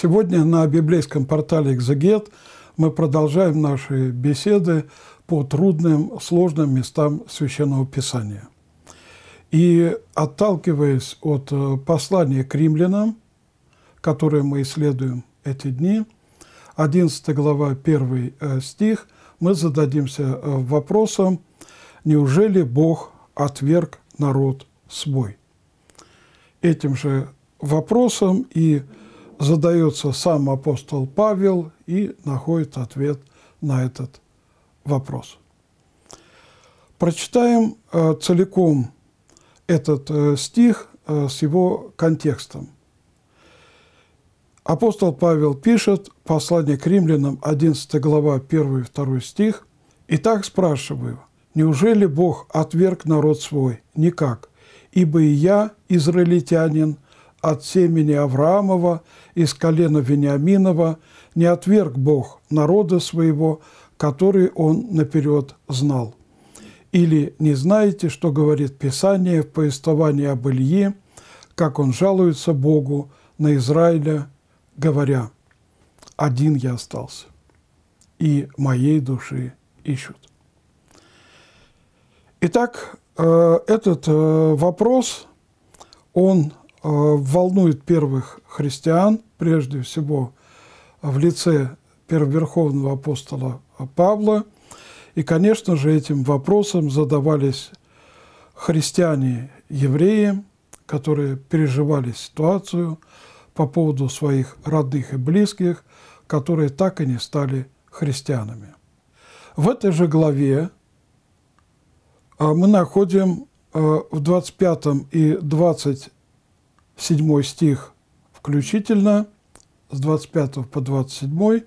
Сегодня на библейском портале «Экзегет» мы продолжаем наши беседы по трудным, сложным местам Священного Писания. И отталкиваясь от э, послания к римлянам, которое мы исследуем эти дни, 11 глава, 1 э, стих, мы зададимся э, вопросом, неужели Бог отверг народ свой? Этим же вопросом и задается сам апостол Павел и находит ответ на этот вопрос. Прочитаем э, целиком этот э, стих э, с его контекстом. Апостол Павел пишет, послание к римлянам, 11 глава, 1 и 2 стих. так спрашиваю, неужели Бог отверг народ свой? Никак. Ибо и я, израильтянин, – от семени Авраамова, из колена Вениаминова, не отверг Бог народа своего, который он наперед знал. Или не знаете, что говорит Писание в повествовании об Илье, как он жалуется Богу на Израиля, говоря, «Один я остался, и моей души ищут». Итак, э, этот э, вопрос, он Э, волнует первых христиан, прежде всего в лице первоверховного апостола Павла. И, конечно же, этим вопросом задавались христиане-евреи, которые переживали ситуацию по поводу своих родных и близких, которые так и не стали христианами. В этой же главе а, мы находим э, в 25 и 26 7 стих включительно, с 25 по 27,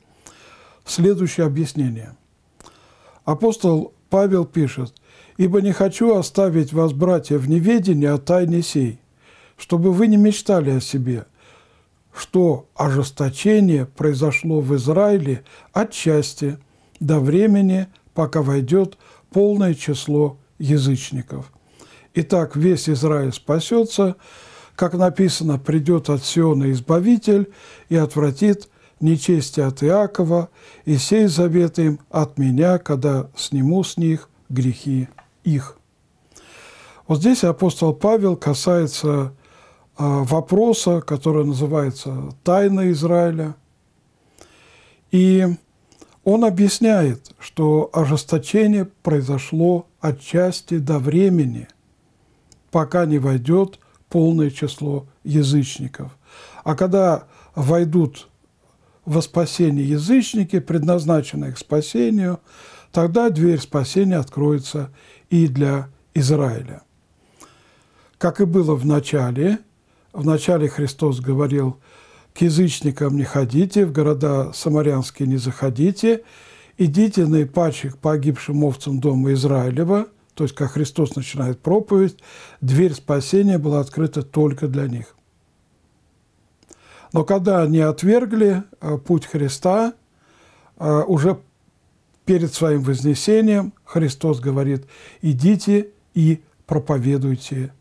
следующее объяснение. Апостол Павел пишет, «Ибо не хочу оставить вас, братья, в неведении о тайне сей, чтобы вы не мечтали о себе, что ожесточение произошло в Израиле отчасти до времени, пока войдет полное число язычников. Итак, весь Израиль спасется, как написано, придет от Сиона Избавитель и отвратит нечести от Иакова, и сей завет им от меня, когда сниму с них грехи их. Вот здесь апостол Павел касается а, вопроса, который называется «Тайна Израиля». И он объясняет, что ожесточение произошло отчасти до времени, пока не войдет полное число язычников. А когда войдут во спасение язычники, предназначенные к спасению, тогда дверь спасения откроется и для Израиля. Как и было в начале, в начале Христос говорил, к язычникам не ходите, в города самарянские не заходите, идите на ипачек погибшим овцам дома Израилева – то есть, как Христос начинает проповедь, дверь спасения была открыта только для них. Но когда они отвергли э, путь Христа, э, уже перед своим вознесением Христос говорит, идите и проповедуйте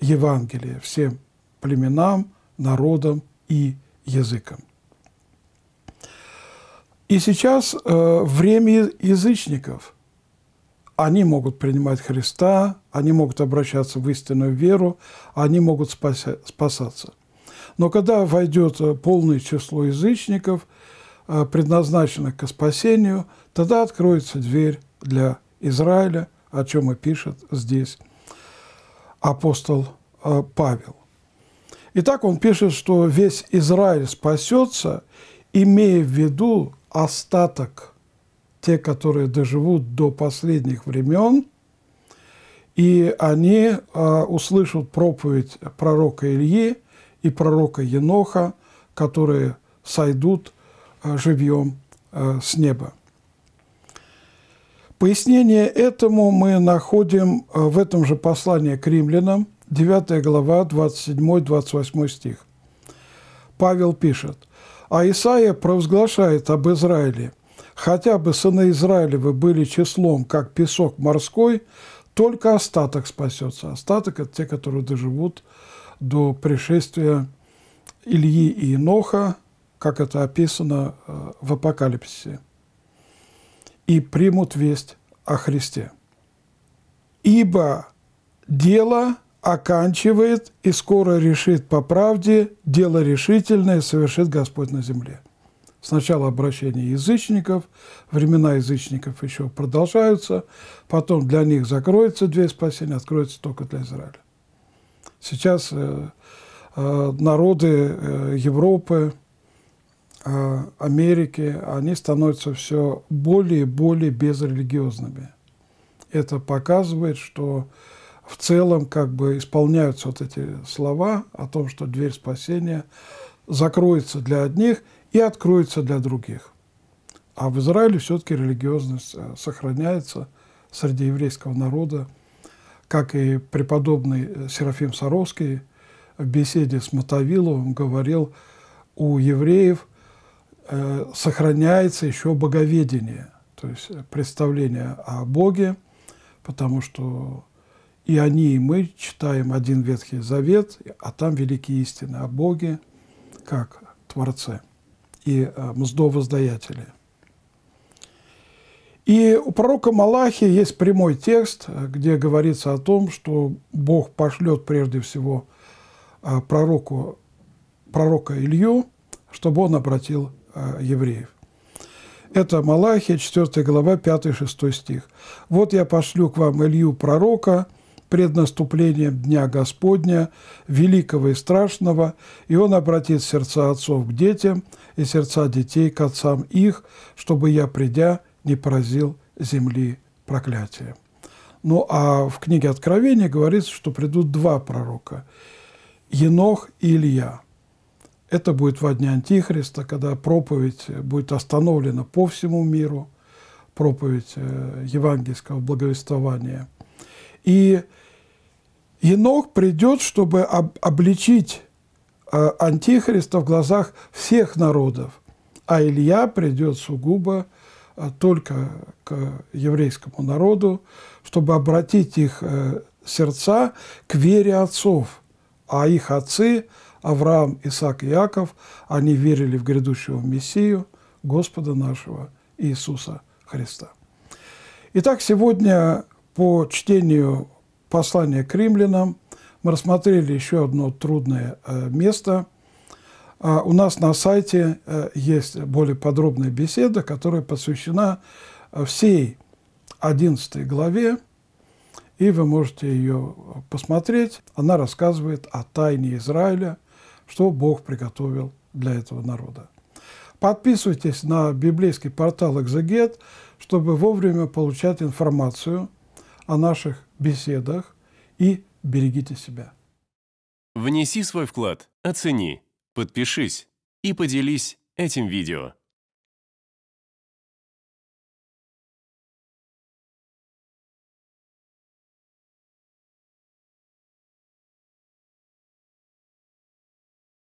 Евангелие всем племенам, народам и языкам. И сейчас э, время язычников – они могут принимать Христа, они могут обращаться в истинную веру, они могут спасаться. Но когда войдет э, полное число язычников, э, предназначенных к спасению, тогда откроется дверь для Израиля, о чем и пишет здесь апостол э, Павел. Итак, он пишет, что весь Израиль спасется, имея в виду остаток те, которые доживут до последних времен, и они э, услышат проповедь пророка Ильи и пророка Еноха, которые сойдут э, а, живьем э, а, с неба. Пояснение этому мы находим в этом же послании к римлянам, 9 глава, 27-28 стих. Павел пишет, «А Исаия провозглашает об Израиле – хотя бы сыны Израилевы были числом, как песок морской, только остаток спасется. Остаток – это те, которые доживут до пришествия Ильи и Иноха, как это описано э, в Апокалипсисе, и примут весть о Христе. Ибо дело оканчивает и скоро решит по правде, дело решительное совершит Господь на земле. Сначала обращение язычников, времена язычников еще продолжаются, потом для них закроется дверь спасения, откроется только для Израиля. Сейчас э, э, народы э, Европы, э, Америки, они становятся все более и более безрелигиозными. Это показывает, что в целом как бы исполняются вот эти слова о том, что дверь спасения закроется для одних и откроется для других. А в Израиле все-таки религиозность э, сохраняется среди еврейского народа, как и преподобный э, Серафим Саровский в беседе с Мотовиловым говорил, у евреев э, сохраняется еще боговедение, то есть представление о Боге, потому что и они, и мы читаем один Ветхий Завет, а там великие истины о Боге как Творце и э, мздовоздаятели. И у пророка Малахи есть прямой текст, э, где говорится о том, что Бог пошлет прежде всего э, пророку, пророка Илью, чтобы он обратил евреев. Это Малахия, 4 глава, 5-6 стих. «Вот я пошлю к вам Илью, пророка, пред наступлением Дня Господня, великого и страшного, и Он обратит сердца отцов к детям и сердца детей к отцам их, чтобы я, придя, не поразил земли проклятием. Ну а в книге Откровения говорится, что придут два пророка – Енох и Илья. Это будет во дне Антихриста, когда проповедь будет остановлена по всему миру, проповедь э, евангельского благовествования – и Енох придет, чтобы об, обличить э, Антихриста в глазах всех народов, а Илья придет сугубо э, только к еврейскому народу, чтобы обратить их э, сердца к вере отцов, а их отцы Авраам, Исаак и Иаков, они верили в грядущего Мессию, Господа нашего Иисуса Христа. Итак, сегодня по чтению послания к римлянам мы рассмотрели еще одно трудное э, место. А у нас на сайте э, есть более подробная беседа, которая посвящена э, всей 11 главе, и вы можете ее посмотреть. Она рассказывает о тайне Израиля, что Бог приготовил для этого народа. Подписывайтесь на библейский портал «Экзегет», чтобы вовремя получать информацию о наших беседах и берегите себя. Внеси свой вклад, оцени, подпишись и поделись этим видео.